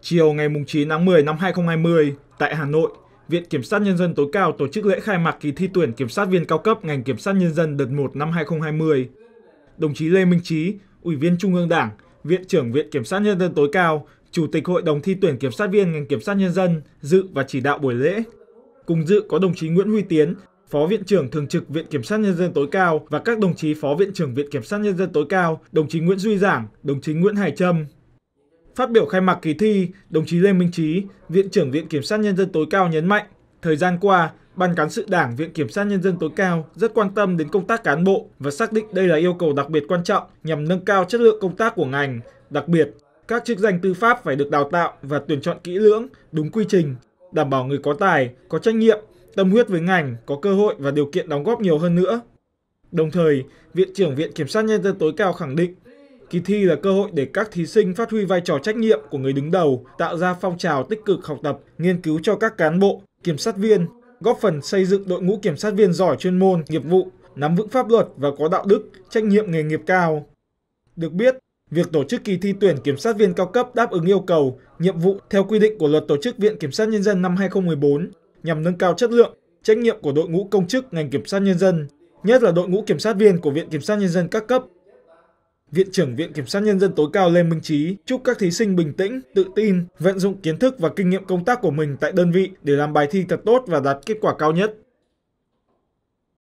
Chiều ngày 9 tháng 10 năm 2020, tại Hà Nội, Viện Kiểm sát Nhân dân tối cao tổ chức lễ khai mạc kỳ thi tuyển kiểm sát viên cao cấp ngành kiểm sát nhân dân đợt 1 năm 2020. Đồng chí Lê Minh Trí, Ủy viên Trung ương Đảng, Viện trưởng Viện Kiểm sát Nhân dân tối cao, Chủ tịch Hội đồng thi tuyển kiểm sát viên ngành kiểm sát nhân dân dự và chỉ đạo buổi lễ. Cùng dự có đồng chí Nguyễn Huy Tiến, Phó Viện trưởng Thường trực Viện Kiểm sát Nhân dân tối cao và các đồng chí Phó Viện trưởng Viện Kiểm sát Nhân dân tối cao, đồng chí Nguyễn Duy Giảng, đồng chí Nguyễn Hải Trâm, Phát biểu khai mạc kỳ thi, đồng chí Lê Minh Trí, Viện trưởng Viện Kiểm sát Nhân dân tối cao nhấn mạnh, thời gian qua, Ban Cán sự Đảng Viện Kiểm sát Nhân dân tối cao rất quan tâm đến công tác cán bộ và xác định đây là yêu cầu đặc biệt quan trọng nhằm nâng cao chất lượng công tác của ngành. Đặc biệt, các chức danh tư pháp phải được đào tạo và tuyển chọn kỹ lưỡng, đúng quy trình, đảm bảo người có tài, có trách nhiệm, tâm huyết với ngành, có cơ hội và điều kiện đóng góp nhiều hơn nữa. Đồng thời, Viện trưởng Viện Kiểm sát Nhân dân tối cao khẳng định Kỳ thi là cơ hội để các thí sinh phát huy vai trò trách nhiệm của người đứng đầu, tạo ra phong trào tích cực học tập, nghiên cứu cho các cán bộ, kiểm sát viên, góp phần xây dựng đội ngũ kiểm sát viên giỏi chuyên môn, nghiệp vụ, nắm vững pháp luật và có đạo đức, trách nhiệm nghề nghiệp cao. Được biết, việc tổ chức kỳ thi tuyển kiểm sát viên cao cấp đáp ứng yêu cầu, nhiệm vụ theo quy định của luật tổ chức Viện Kiểm sát Nhân dân năm 2014 nhằm nâng cao chất lượng, trách nhiệm của đội ngũ công chức ngành kiểm sát nhân dân, nhất là đội ngũ kiểm sát viên của Viện Kiểm sát Nhân dân các cấp Viện trưởng Viện Kiểm sát Nhân dân tối cao Lê Minh Trí chúc các thí sinh bình tĩnh, tự tin, vận dụng kiến thức và kinh nghiệm công tác của mình tại đơn vị để làm bài thi thật tốt và đạt kết quả cao nhất.